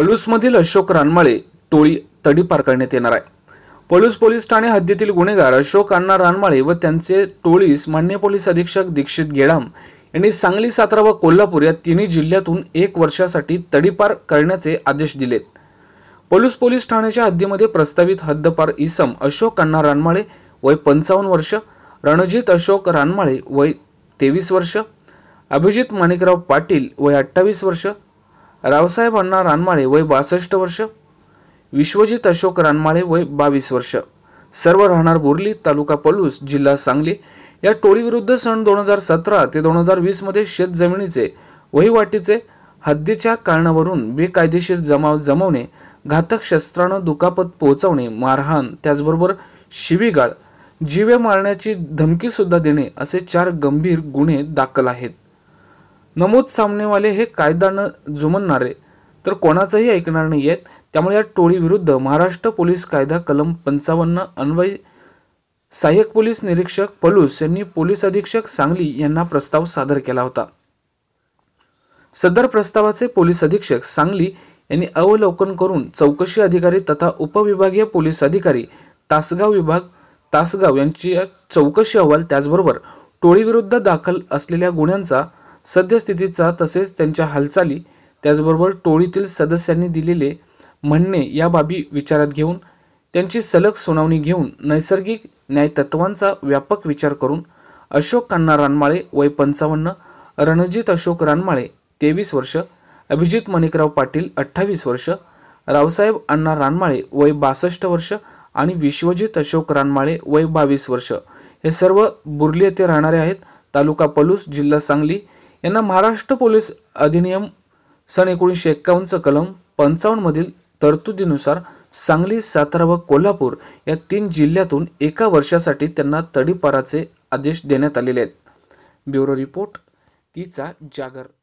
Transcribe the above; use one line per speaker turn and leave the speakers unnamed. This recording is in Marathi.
पलूसमधील अशोक रानमाळे टोळी तडीपार करण्यात येणार आहे पलूस पोलीस ठाणे हद्दीतील गुन्हेगार अशोक अण्णा रानमाळे व त्यांचे टोळीस मान्य पोलीस अधीक्षक दीक्षित गेडाम यांनी सांगली सातारा व कोल्हापूर या तिन्ही जिल्ह्यातून एक वर्षासाठी तडीपार करण्याचे आदेश दिलेत पलूस पोलीस ठाण्याच्या हद्दीमध्ये प्रस्तावित हद्दपार इसम अशोक अण्णा रानमाळे वय पंचावन्न वर्ष रणजित अशोक रानमाळे वय तेवीस वर्ष अभिजित माणिकराव पाटील वय अठ्ठावीस वर्ष रावसाहेब अण्णा रानमाळे वय बासष्ट वर्ष विश्वजित अशोक रानमाळे वय बावीस वर्ष सर्व राहणार बोरली तालुका पलूस जिल्हा सांगली या टोळीविरुद्ध सन दोन हजार सतरा ते दोन हजार वीसमध्ये शेत जमिनीचे वहिवाटीचे हद्दीच्या कारणावरून बेकायदेशीर जमाव जमवणे घातक शस्त्रानं दुखापत पोहोचवणे मारहाण त्याचबरोबर शिवीगाळ जीवे मारण्याची धमकीसुद्धा देणे असे चार गंभीर गुन्हे दाखल आहेत नमूद सामनेवाले हे कायदानं जुमनणारे तर कोणाचंही ऐकणार नाही आहेत त्यामुळे या टोळीविरुद्ध महाराष्ट्र पोलीस कायदा कलम पंचावन्न अन्वय सहाय्यक पोलीस निरीक्षक पलूस यांनी पोलीस अधीक्षक सांगली यांना प्रस्ताव सादर केला होता सदर प्रस्तावाचे पोलीस अधीक्षक सांगली यांनी अवलोकन करून चौकशी अधिकारी तथा उपविभागीय पोलीस अधिकारी तासगाव विभाग तासगाव यांची चौकशी अहवाल त्याचबरोबर टोळीविरुद्ध दाखल असलेल्या गुन्ह्यांचा सद्यस्थितीचा तसेच त्यांच्या हालचाली त्याचबरोबर टोळीतील सदस्यांनी दिलेले म्हणणे या बाबी विचारात घेऊन त्यांची सलग सुनावणी घेऊन नैसर्गिक न्यायतत्वांचा व्यापक विचार करून अशोक कान्ना रानमाळे वय पंचावन्न रणजित अशोक रानमाळे तेवीस वर्ष अभिजित मणिकराव पाटील अठ्ठावीस वर्ष रावसाहेब अण्णा रानमाळे वय बासष्ट वर्ष आणि विश्वजित अशोक रानमाळे वय बावीस वर्ष हे सर्व बुर्ली येथे राहणारे आहेत तालुका पलूस जिल्हा सांगली यांना महाराष्ट्र पोलीस अधिनियम सन एकोणीसशे एक्कावन्नचं कलम पंचावन्नमधील तरतुदीनुसार सांगली सातारा व कोल्हापूर या तीन जिल्ह्यातून एका वर्षासाठी त्यांना तडीपाराचे आदेश देण्यात आलेले आहेत ब्युरो रिपोर्ट तिचा जागर